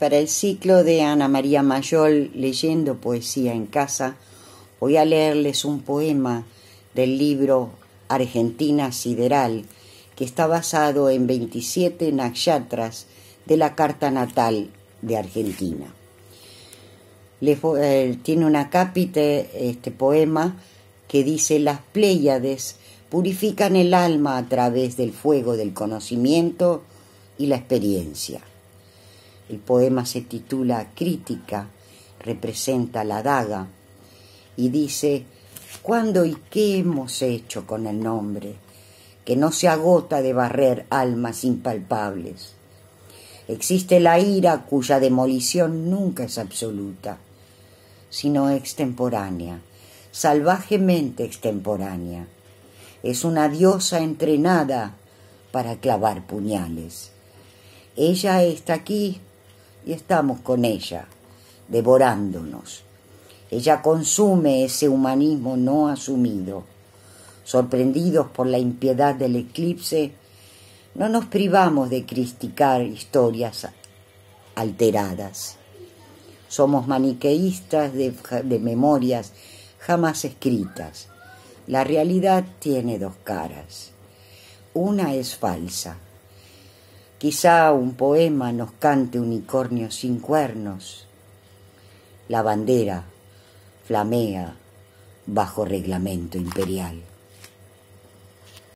Para el ciclo de Ana María Mayol leyendo poesía en casa, voy a leerles un poema del libro Argentina Sideral, que está basado en 27 nakshatras de la carta natal de Argentina. Eh, tiene una acápite este poema que dice las Pléyades purifican el alma a través del fuego del conocimiento y la experiencia. El poema se titula Crítica, representa la daga, y dice, ¿cuándo y qué hemos hecho con el nombre? Que no se agota de barrer almas impalpables. Existe la ira cuya demolición nunca es absoluta, sino extemporánea, salvajemente extemporánea. Es una diosa entrenada para clavar puñales. Ella está aquí y estamos con ella, devorándonos. Ella consume ese humanismo no asumido. Sorprendidos por la impiedad del eclipse, no nos privamos de criticar historias alteradas. Somos maniqueístas de, de memorias jamás escritas. La realidad tiene dos caras. Una es falsa Quizá un poema nos cante unicornios sin cuernos. La bandera flamea bajo reglamento imperial.